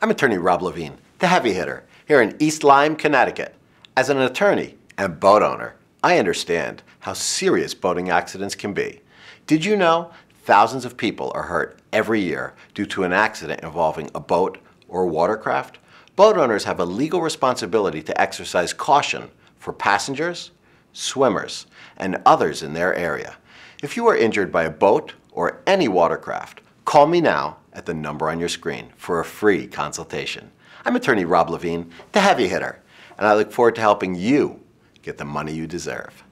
I'm attorney Rob Levine, the heavy hitter, here in East Lyme, Connecticut. As an attorney and boat owner, I understand how serious boating accidents can be. Did you know thousands of people are hurt every year due to an accident involving a boat or watercraft? Boat owners have a legal responsibility to exercise caution for passengers, swimmers, and others in their area. If you are injured by a boat or any watercraft, call me now at the number on your screen for a free consultation. I'm attorney Rob Levine, the heavy hitter, and I look forward to helping you get the money you deserve.